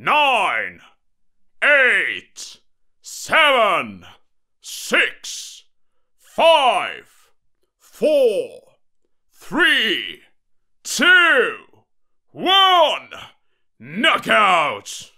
nine, eight, seven, six, five, four, three, two, one. Knockout!